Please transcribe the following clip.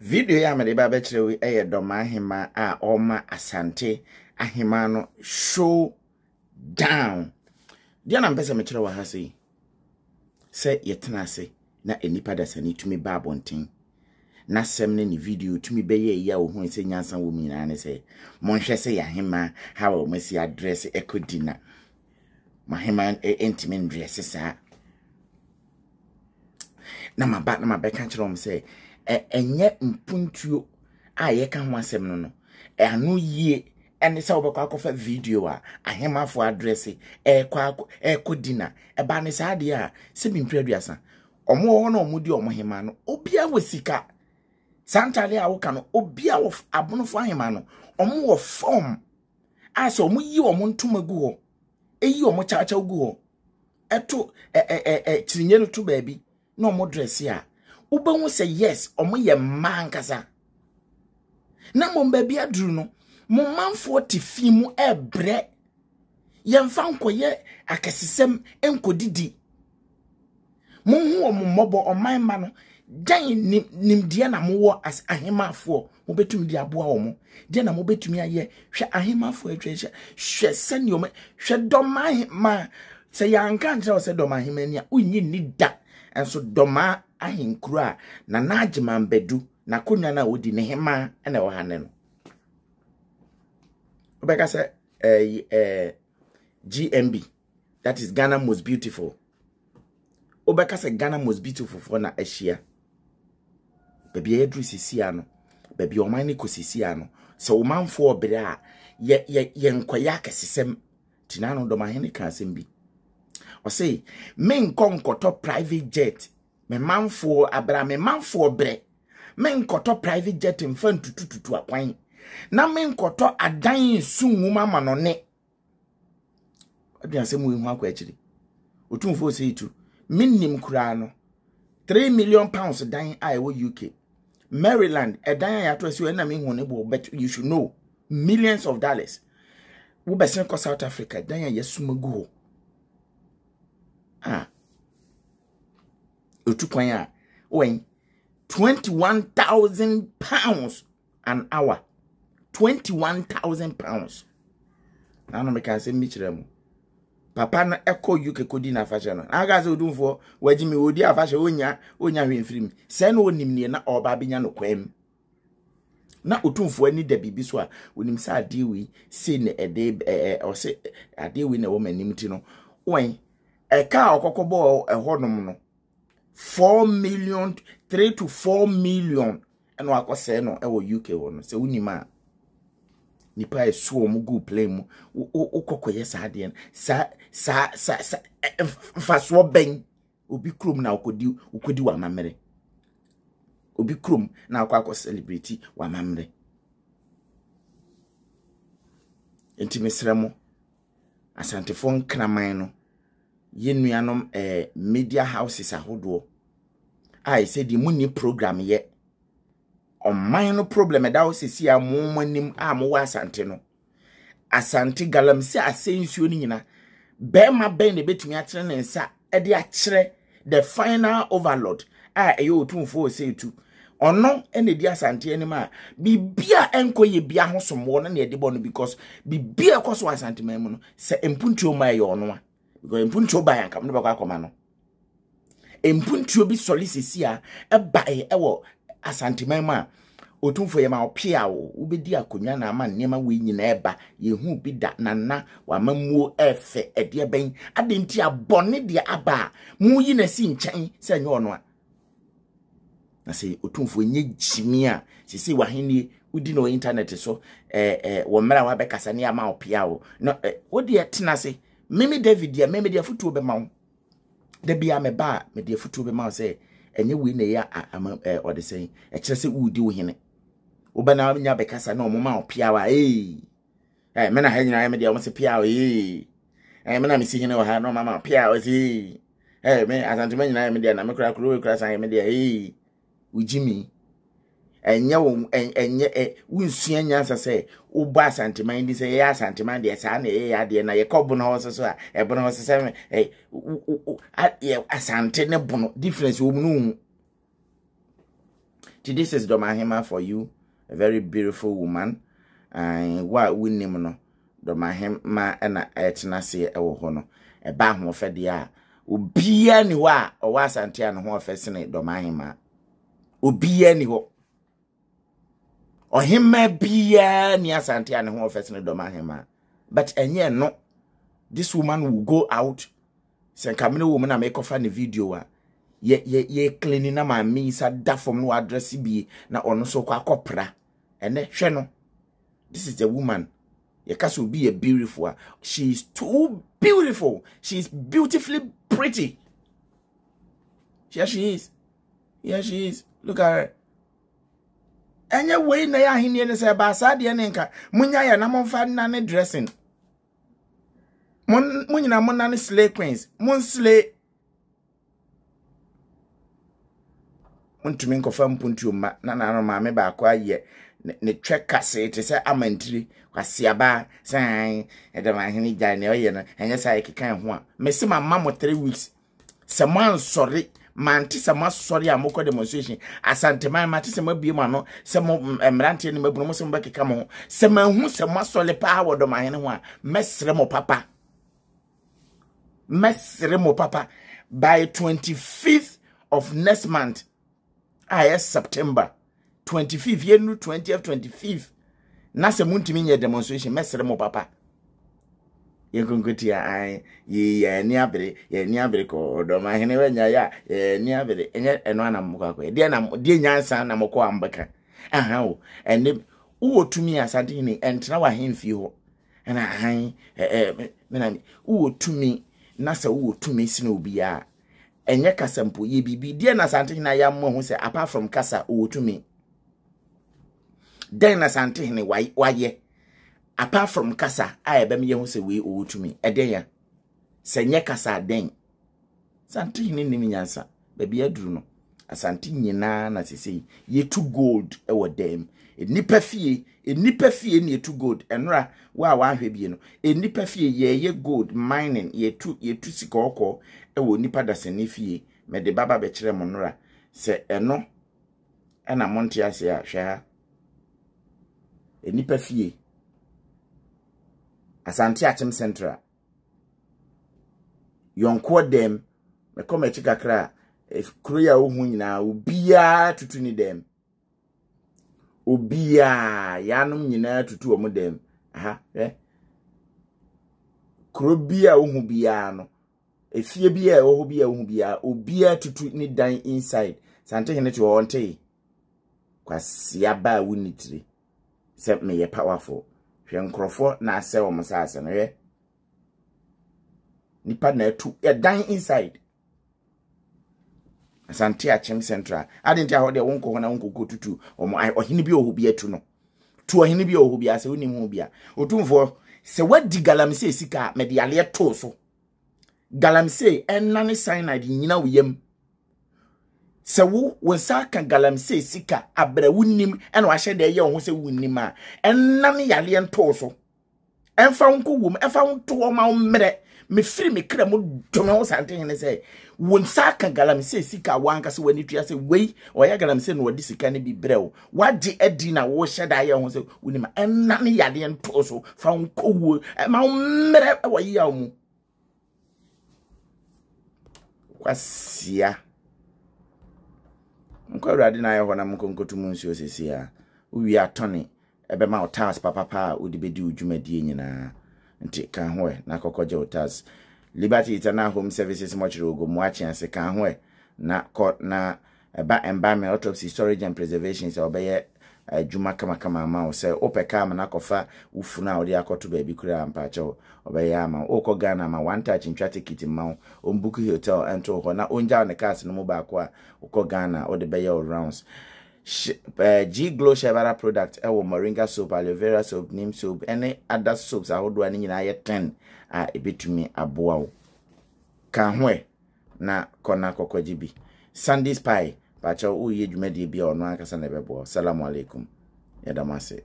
vidiyo ya mede ba bɛkyerɛ yi yɛ dɔma ahema a ɔma asante ahema no show down deɛ na mpɛ sɛ mekyerɛ wɔ ha se yi sɛ yɛtena ase na nnipa dasani tumi ba abɔnten n'asɛm ne ne video tumi bɛyɛ eyi a ohun sɛ nyansan wɔ mu nyinaa ne sɛ monhwɛ sɛ yɛahema ha a wɔn si adrɛse di na mahema e ntumi ndrɛse saa na maba na mabɛka kyerɛ wɔn sɛ ɛnyɛ mpuntuo a yɛka ho asɛm no no ɛano yie ɛne sɛ wobɛkɔ akɔfa video a ahemafo adrɛse ɛkɔ akɔ ɛkɔ dina ɛba ne saa adeɛ a sɛbi mpira aduasa ɔmo wɔ na ɔmo di ɔmo hema no obia wɔ sika saa ntaade a woka no obia wɔ abonofo ahema no ɔmo wɔ fɔm a sɛ ɔmo yi ɔmo ntoma gu hɔ eyi ɔmo kyaakyaa gu hɔ ɛto ɛɛ ɛɛ kyininyɛ no to baabi na ɔmo drɛse a wobɛhu sɛ yes omo ye man nkasa na mmom baabi aduru no mo manfoɔ te fii mu ɛɛbrɛ yɛmfa nkɔyɛ akɛsesɛm nkɔdidi monhu wɔ mo mmɔbɔ ɔman ma no dan nim nimdeɛ na mowɔ as ahemaafoɔ mobɛtumi de aboa wɔ mo deɛ na mobɛtumi ayɛ hwɛ ahemaafoɔ atwa ahyia hwɛ sɛneɛ ɔma hwɛ dɔma ma se yankan nkyerɛ se do ma ahemani a ni nni da nso dɔmaa ahenkuro a na n'agyema mbedu n'akonnwa no a wodi ne hema na ɛwɔ ha ne no wobɛka sɛ eh, eh, gmb that is ghana most beautiful wobɛka sɛ ghana most beautiful foɔ na ahyia baabi a yɛduru sisia no baabi a ɔman ne kɔ sisia no sɛ ɔmanfoɔ bere a yɛ yɛ yɛ nkɔyɛ akɛsesɛm tena no dɔm ahene ka asɛm bi ɔsɛ menkɔ nkɔtɔ private jet memanfoɔ abra memanfoɔ brɛ menkɔtɔ private jet mfa ntutututu akwan na menkɔtɔ adan su nwoma ama no ne aduasɛm wei ho akɔ akyiri ɔtumfoɔ sɛ yitu mennim koraa no 3 million pounds dan a ɛwɔ uk maryland ɛdan a yɛato asi ɛna mehu ne boɔ but you should know millions of dollars wobɛsen kɔ south africa dan a yɛsoma gu hɔ ah otu kwan a wọnyi 21,000 pounds an hour 21,000 pounds anọ m ka asị m kyerɛ mu papa no ɛkɔ uk kɔdi n'afahyɛ no n'aka sɛ odumfoɔ wagyi mi odi afahyɛ onya onya hwɛ mfiri mu sɛn na onim nie na ɔba abenya no kwan mu na otumfoɔ ani da biribi so a onim sɛ adeɛ wei sei na ɛde ɛɛ ɔsɛ adeɛ wei na ɛwɔ m m'anim ti no wɔn ɛka a ɔkɔkɔ bɔɔ ɛhɔnom no. four million three to four million ɛna wakɔsɛɛ no ɛwɔ uk wɔ no sɛ wonim a nipa ɛso wɔn gu plane mu wokɔkɔyɛ saa adeɛ no saa saa saa sa mfasoɔ bɛn obi kurom na wokɔdi wokɔdi wamammerɛ obi kurom na akɔ celebrity celebrate wamammerɛ nti mesrɛ mo asantefoɔ nkraman no yɛn nuanom eh, media houses ahodoɔ a ɛsɛ deɛ mu ni program yɛ ɔman no problem ɛda hɔ sisi a mo mo anim a mo wɔ asante no asante galamsey asɛ nsuo no nyinaa bɛrima bɛn na ebetumi akyerɛ ne nsa ɛde akyerɛ the final overlord a ɛyɛ otumfoɔ ɔsɛ etu ɔno ene edi asante anim ma biribi a ɛnkɔ yɛ bi ahosomwɔ no na yɛde bɔ no because biribi a ɛkɔ so wɔ asante man mu no se mpuntuo mu a ɛyɛ ɔno because mpuntuo ba yanka mo bakɔ akɔma no e mpuntuo bi sɔre sisi a ɛba e ɛ e, ɛwɔ asanteman mu a otumfo yɛ ma ɔpe a wobɛdi akonnwa na ama nneɛma wei nyinaa ɛba yɛhu bi da nana wama muo ɛfɛ ɛdeɛ bɛn ade nti abɔne deɛ aba a muyi na si nkyɛn sɛ ɛnyɛ ɔno a na sɛ otumfo nyɛ gyimi a sisi wahenni wodi na wɔ internet so ɛɛ ɛɛ wɔ mmerɛ a wabɛkasa ne ama ɔpe a o na ɛ wodeɛ tena se mimi david deɛ mɛmɛ deɛ afutuo bɛ ma wo da bi a ba a mɛ deɛ afutuo bɛ ma wo sɛ ɛnyɛ wei na ɛyɛ ama ɛɛ e, ɔde sɛn ɛkyerɛ sɛ wudi wo hene wobɛ na nya bɛkasa na ɔmo ma wo piawa ee ɛɛ mɛ na ha nyinaa e, mɛ deɛ ɔmo sɛ piawa ee ɛɛ mɛ na mɛ si hene wɔ ha na ɔmo ama piawa ee ɛɛ mɛ asantuma nyinaa e, mɛ deɛ na mɛ kura kuro ekura san mɛ deɛ ee wogyi mi. enye wɔn ɛnyɛ e, wunsua nyansa sɛ wobɔ asanteman bi sɛ yɛyɛ asanteman deɛ saa e na yɛyɛ adeɛ na yɛkɔ bono hɔ soso a ɛbono hɔ soso ɛ yɛ asante ne bono difference wɔn mu no ti this is dɔmahema for you a very beautiful woman and wo a wonim no dɔmahema ɛna ɛtena seɛ ɛwɔ hɔ no ɛbaa ahoɔfɛ deɛ a obiara ni hɔ a ɔwɔ asante a ne ho ɔfɛ sene dɔmahema obiara ni hɔ. ɔhema biara ni asante a ne ho ɔfɛse ne dɔm ahema but ɛnyɛ no this woman will go out sɛ nkamene wɔ mu na mekɔfa ne video a yɛklini ye, na maame yi sa da fam no wadrɛse bie na ɔno nso kɔ akɔpra ɛnɛ hwɛ no this is a woman yɛka sɛ obi yɛ beautiful a she is too beautiful she is beautifully pretty here she is here she is look at her enye wei na ya ahenie ne sɛ ɛbaa saa deɛ ne nka munya yɛ na momfa nna ne dressing mo nyina mo nane slay queens mo nsle montumi nkɔfa mpontuo mma na na nano maame baako ayɛ ne twɛ kase te sɛ amantiri kwasiaba sɛn ɛdɛmahene gyae ne ɔyɛ no ɛnyɛ sɛ yɛkeka ho a mese mama mo 3 weeks sɛ moansɔre mante sɛ moasɔre a mokɔ demonstration asanteman mante sɛ moabie mu ano sɛ mo eh, mmeranteɛ no mabunu mo sɛ mobɛkeka mo ho sɛ mahu sɛ moasɔre paa wɔ dɔmahene ho a mɛsrɛ mo papa mɛsrɛ mo papa by 25th of next month a ɛyɛ september 25th yɛnu 20th 25th na sɛ montumi nyɛ demonstration mɛsrɛ mo papa yɛnkonkoti a an yii yɛn ni abere yɛn ni abere kɔ ɔdɔm ahene wɛnya yɛ a yɛn ni abere ɛnyɛ ɛno anam mo kɔ akɔyɛ deɛ deɛ nyansa nam kɔ ambaka aha o ɛne wowɔ tumi asante hene ɛntena wɔ ahen fie hɔ e, ɛna ahan ɛɛ mena wowɔ tumi na sɛ wowɔ tumi sene obi a ɛnyɛ kasa mpo yɛ biribi deɛ na asante hene ayɛ amoa ho sɛ apart from kasa wowɔ tumi dɛn na asante hene wayɛ apart from kasa a ɛbɛm yɛ ho sɛ wei ɔwɔ tumi ɛdɛn ya sɛ nyɛ kasa dɛn asante hene nim nyansa baabi aduru no asante nyinaa na sesei yɛtu gold ɛwɔ dɛm nnipa fie nnipa fie na yɛtu gold Enra, wo a wahwɛ bie no nnipa fie ye gold mining yɛtu yɛtu sika ɔkɔɔ ɛwɔ nnipa dasani fie de baba bɛkyerɛ mo nora sɛ ɛno ɛna monte ase a hwɛ ha nnipa fie asante akyem central yɔnkoɔ dɛm mɛkɔ m'akyi kakra a kuro yi a wohu nyinaa obiara tutu ne dɛm obiara yanom nyinaa tutu wɔn dɛm aha hwɛ kuro bi a wohu biara no efie bi a ɛwɔ hɔ bi a wohu biara obiara tutu ne dan inside santehene te hɔ ɔnte kwasia baa wo ne tiri sɛ meyɛ powerful hwɛ nkurɔfoɔ na asɛ wɔn sɛ asɛ no hwɛ nipa na atu ɛdan inside asante akyem central adi nti ahɔ deɛ wɔn nkɔ hɔ na wɔn nkɔ tutu wɔn ɔhene bi ɔhɔ bi atu no tu ɔhene bi ɔhɔ bi asɛ onim ho bia otumfoɔ sɛ wadi galamsey sika mɛde aleɛ too so galamsey ɛnane cyanide nyina wɔ yam sɛ wo wo nsa aka galamsey sika abrɛ wonnim ɛna wahyɛ deɛ ɛyɛ ho sɛ wonnim a ɛnam yareɛ ntoo so ɛmfa wo nkɔ wom ɛfa wo to hɔ ma wo me mefiri me kra mu dome wo santehene sɛ wo nsa aka galamsey sika a woankasa w'ani tua se wei ɔyɛ galamsey na wɔde sika no bi brɛ wo woagye adi na wohyɛ da ayɛ ho sɛ wonim a ɛnam yareɛ ntoo so fa wo nkɔ wuo ma wo mmerɛ wɔ yia wo mu kwasia nkɔ awurade no ayɛ hɔ nam nkonkoto mu nsuo sesi a wowie atɔne ɛbɛma wo tas papapa a wode bɛdi wo dwumadie nyinaa nti ka ho ɛ na kɔkɔgye wo tas liberty itana home services mɔkyerɛ ogo mu akye ka ho ɛ na kɔ na ɛba environment autopsy storage and preservation sɛ adwuma kamakama ama wo sɛ wopɛ kaa ma no akɔfa wo funu a wode akɔto baabi koraa mpakyɛ wo ɔbɛyɛ ama wo wokɔ ghana ma wantach ntwa ticket mma wo ɔmbuku hotel ɛnto hɔ na ɔngya wo ne cars no mu baako a wokɔ ghana wode bɛyɛ wo rounds uh, G Glow Shabara product ɛwɔ moringa soap, aloe vera soap, neem soap ɛne ada soaps ahodoɔ no nyinaa yɛ ten a ebetumi aboa wo ka ho ɛ na kɔ na kɔkɔgye bi Sunday spy baakyɛw woyɛ dwumadie bi a ɔno ankasa na ɛbɛboa salamu alaikum yɛda mo ase